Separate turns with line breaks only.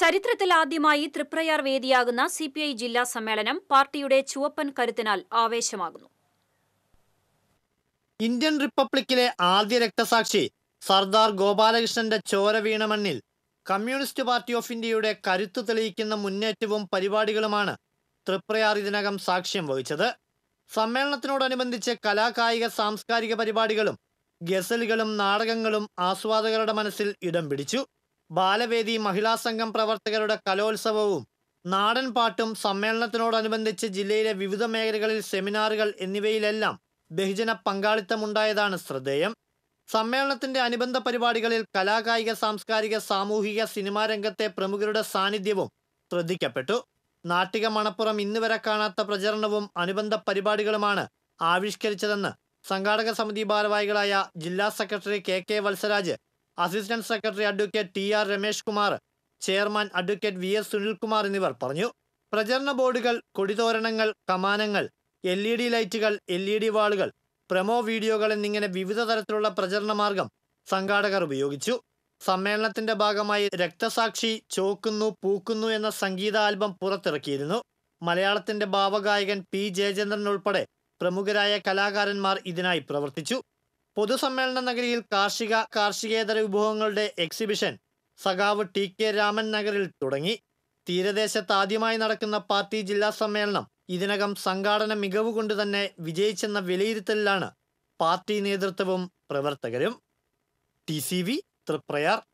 ചരിത്രത്തിൽ ആദ്യമായി തൃപ്രയാർ വേദിയാകുന്ന സി പി ഐ ജില്ലാ സമ്മേളനം പാർട്ടിയുടെ ചുവപ്പൻ കരുത്തിനാൽ ആവേശമാകുന്നു
ഇന്ത്യൻ റിപ്പബ്ലിക്കിലെ ആദ്യ രക്തസാക്ഷി സർദാർ ഗോപാലകൃഷ്ണന്റെ ചോര വീണമണ്ണിൽ മണ്ണിൽ കമ്മ്യൂണിസ്റ്റ് പാർട്ടി ഓഫ് ഇന്ത്യയുടെ കരുത്ത് തെളിയിക്കുന്ന മുന്നേറ്റവും പരിപാടികളുമാണ് തൃപ്രയാർ ഇതിനകം സാക്ഷ്യം വഹിച്ചത് സമ്മേളനത്തിനോടനുബന്ധിച്ച് കലാകായിക സാംസ്കാരിക പരിപാടികളും ഗസലുകളും നാടകങ്ങളും ആസ്വാദകരുടെ മനസ്സിൽ ഇടം പിടിച്ചു ബാലവേദി മഹിളാ സംഘം പ്രവർത്തകരുടെ കലോത്സവവും നാടൻ പാട്ടും സമ്മേളനത്തിനോടനുബന്ധിച്ച് ജില്ലയിലെ വിവിധ മേഖലകളിൽ സെമിനാറുകൾ എന്നിവയിലെല്ലാം ബഹുജന പങ്കാളിത്തമുണ്ടായതാണ് ശ്രദ്ധേയം സമ്മേളനത്തിന്റെ അനുബന്ധ പരിപാടികളിൽ കലാകായിക സാംസ്കാരിക സാമൂഹിക സിനിമാ രംഗത്തെ പ്രമുഖരുടെ സാന്നിധ്യവും ശ്രദ്ധിക്കപ്പെട്ടു നാട്ടിക മണപ്പുറം ഇന്നുവരെ കാണാത്ത പ്രചരണവും അനുബന്ധ പരിപാടികളുമാണ് ആവിഷ്കരിച്ചതെന്ന് സംഘാടക സമിതി ഭാരവാഹികളായ ജില്ലാ secretary K K Valsaraj assistant secretary advocate T R Ramesh Kumar chairman advocate V S Sunilkumar എന്നിവർ പറഞ്ഞു പ്രചരണ ബോർഡുകൾ കൊടിതോരണങ്ങൾ കമാനങ്ങൾ എൽ ഇ ഡി ലൈറ്റുകൾ എൽ ഇ ഡി വാളുകൾ പ്രമോ വീഡിയോകൾ എന്നിങ്ങനെ വിവിധ തരത്തിലുള്ള പ്രചരണ മാർഗം സംഘാടകർ ഉപയോഗിച്ചു സമ്മേളനത്തിന്റെ ഭാഗമായി രക്തസാക്ഷി ചോക്കുന്നു പൂക്കുന്നു എന്ന സംഗീത ആൽബം പുറത്തിറക്കിയിരുന്നു മലയാളത്തിന്റെ ഭാവഗായകൻ പി ജയചന്ദ്രൻ ഉൾപ്പെടെ പ്രമുഖരായ കലാകാരന്മാർ ഇതിനായി പ്രവർത്തിച്ചു പൊതുസമ്മേളന നഗരിയിൽ കാർഷിക കാർഷികേതര വിഭവങ്ങളുടെ എക്സിബിഷൻ സഖാവ് ടി കെ രാമൻ നഗറിൽ തുടങ്ങി തീരദേശത്ത് ആദ്യമായി നടക്കുന്ന പാർട്ടി ജില്ലാ സമ്മേളനം ഇതിനകം സംഘാടന മികവ് കൊണ്ട് തന്നെ വിജയിച്ചെന്ന വിലയിരുത്തലിലാണ് പാർട്ടി നേതൃത്വവും പ്രവർത്തകരും ടി സി വി തൃപ്രയാർ